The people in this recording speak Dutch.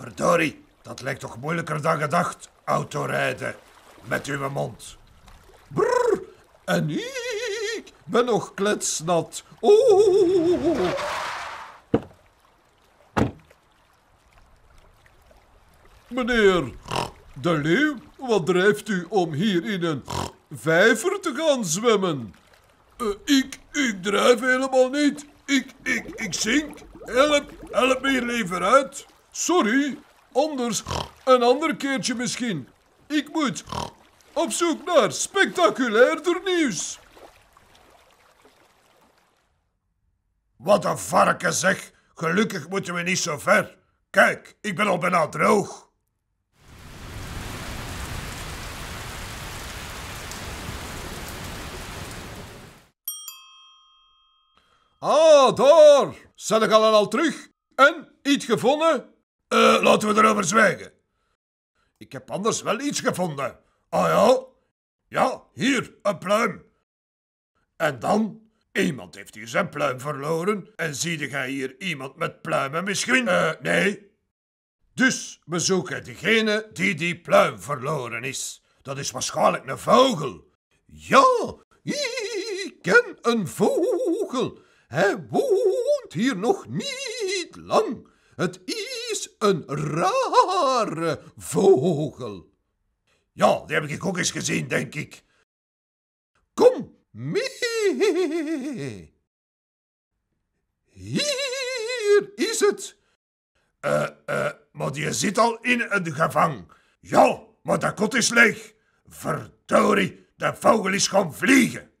Verdorie, dat lijkt toch moeilijker dan gedacht, autorijden. Met uw mond. Brrr, en ik ben nog kletsnat. Oeh. Meneer, de leeuw, wat drijft u om hier in een vijver te gaan zwemmen? Eh, ik, ik drijf helemaal niet. Ik, ik, ik zink. Help, help me hier liever uit. Sorry, anders een ander keertje misschien. Ik moet op zoek naar spectaculairder nieuws. Wat een varken zeg. Gelukkig moeten we niet zo ver. Kijk, ik ben al bijna droog. Ah, daar! Zijn al en al terug? En, iets gevonden? Eh, laten we erover zwijgen. Ik heb anders wel iets gevonden. Ah ja? Ja, hier, een pluim. En dan? Iemand heeft hier zijn pluim verloren en ziet gij hier iemand met pluimen misschien? Eh, nee. Dus we zoeken degene die die pluim verloren is. Dat is waarschijnlijk een vogel. Ja, ik ken een vogel. Hij woont hier nog niet lang. Het is is een rare vogel. Ja, die heb ik ook eens gezien, denk ik. Kom mee. Hier is het. Eh, eh, maar die zit al in een gevang. Ja, maar dat kot is leeg. Verdorie, de vogel is gaan vliegen.